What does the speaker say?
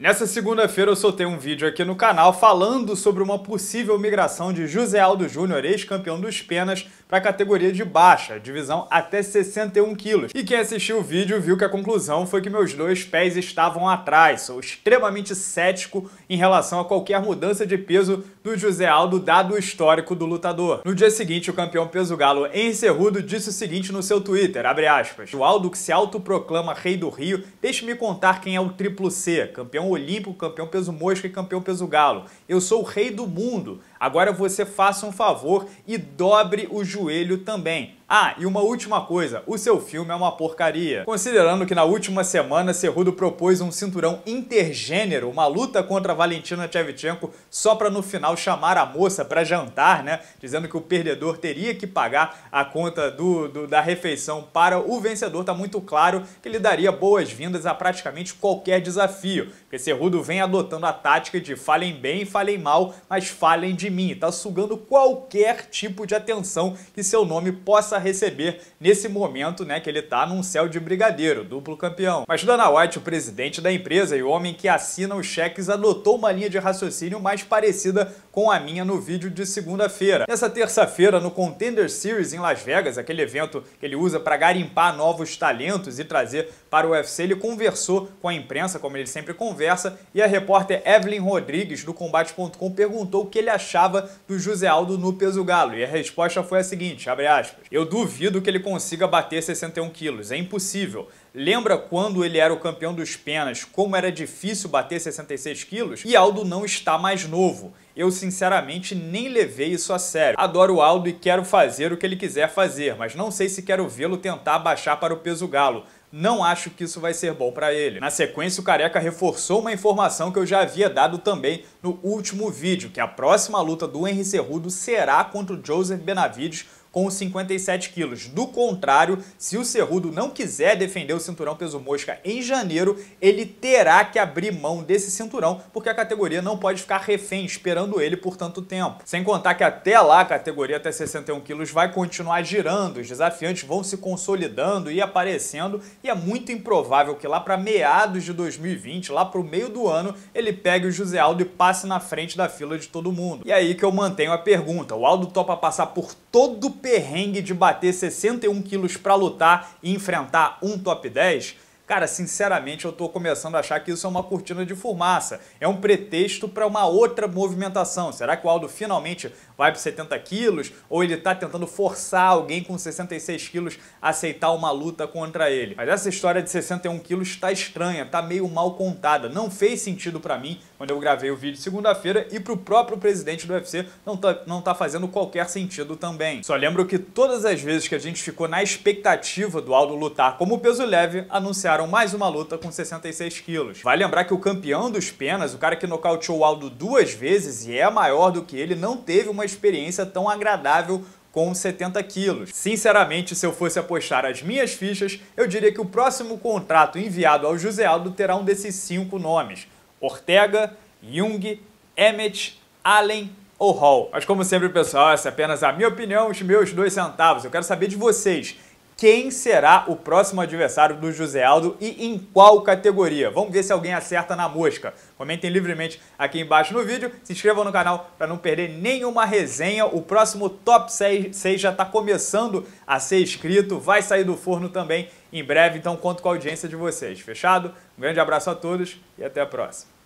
Nessa segunda-feira eu soltei um vídeo aqui no canal falando sobre uma possível migração de José Aldo Júnior, ex-campeão dos penas, para a categoria de baixa, divisão até 61 quilos. E quem assistiu o vídeo viu que a conclusão foi que meus dois pés estavam atrás. Sou extremamente cético em relação a qualquer mudança de peso do José Aldo, dado o histórico do lutador. No dia seguinte, o campeão peso galo Henri Cerrudo disse o seguinte no seu Twitter, abre aspas, o Aldo que se autoproclama rei do Rio, deixe-me contar quem é o triplo C, campeão olímpico, campeão peso mosca e campeão peso galo. Eu sou o rei do mundo. Agora você faça um favor e dobre o joelho também. Ah, e uma última coisa, o seu filme é uma porcaria. Considerando que na última semana Cerrudo propôs um cinturão intergênero, uma luta contra Valentina Tchevchenko só para no final chamar a moça para jantar, né? Dizendo que o perdedor teria que pagar a conta do, do da refeição para o vencedor, tá muito claro que ele daria boas-vindas a praticamente qualquer desafio. Porque Cerrudo vem adotando a tática de falem bem, falem mal, mas falem de mim. Tá sugando qualquer tipo de atenção que seu nome possa receber nesse momento né, que ele está num céu de brigadeiro, duplo campeão. Mas Dana White, o presidente da empresa e o homem que assina os cheques, adotou uma linha de raciocínio mais parecida com a minha no vídeo de segunda-feira. Nessa terça-feira, no Contender Series em Las Vegas, aquele evento que ele usa para garimpar novos talentos e trazer para o UFC, ele conversou com a imprensa, como ele sempre conversa, e a repórter Evelyn Rodrigues, do Combate.com, perguntou o que ele achava do José Aldo no peso galo, e a resposta foi a seguinte, abre aspas, eu duvido que ele consiga bater 61 quilos, é impossível. Lembra quando ele era o campeão dos penas, como era difícil bater 66 quilos? E Aldo não está mais novo. Eu sinceramente nem levei isso a sério. Adoro o Aldo e quero fazer o que ele quiser fazer, mas não sei se quero vê-lo tentar baixar para o peso galo. Não acho que isso vai ser bom para ele. Na sequência, o Careca reforçou uma informação que eu já havia dado também no último vídeo, que a próxima luta do Henry Cerrudo será contra o Joseph Benavides com 57 quilos. Do contrário, se o Cerrudo não quiser defender o cinturão peso mosca em janeiro, ele terá que abrir mão desse cinturão, porque a categoria não pode ficar refém esperando ele por tanto tempo. Sem contar que até lá a categoria até 61 quilos vai continuar girando, os desafiantes vão se consolidando e aparecendo, e é muito improvável que lá para meados de 2020, lá para o meio do ano, ele pegue o José Aldo e passe na frente da fila de todo mundo. E aí que eu mantenho a pergunta, o Aldo topa passar por todo perrengue de bater 61 quilos para lutar e enfrentar um top 10? Cara, sinceramente, eu estou começando a achar que isso é uma cortina de fumaça. É um pretexto para uma outra movimentação. Será que o Aldo finalmente vai para 70 quilos, ou ele está tentando forçar alguém com 66 quilos a aceitar uma luta contra ele. Mas essa história de 61 quilos está estranha, está meio mal contada. Não fez sentido para mim quando eu gravei o vídeo segunda-feira e para o próprio presidente do UFC não tá, não tá fazendo qualquer sentido também. Só lembro que todas as vezes que a gente ficou na expectativa do Aldo lutar como peso leve, anunciaram mais uma luta com 66 quilos. Vai lembrar que o campeão dos penas, o cara que nocauteou o Aldo duas vezes e é maior do que ele, não teve uma experiência tão agradável com 70 quilos. Sinceramente, se eu fosse apostar as minhas fichas, eu diria que o próximo contrato enviado ao José Aldo terá um desses cinco nomes: Ortega, Jung, Emmet, Allen ou Hall. Mas como sempre, pessoal, essa é apenas a minha opinião, os meus dois centavos. Eu quero saber de vocês quem será o próximo adversário do José Aldo e em qual categoria. Vamos ver se alguém acerta na mosca. Comentem livremente aqui embaixo no vídeo, se inscrevam no canal para não perder nenhuma resenha. O próximo Top 6, já está começando a ser escrito, vai sair do forno também em breve, então conto com a audiência de vocês. Fechado? Um grande abraço a todos e até a próxima.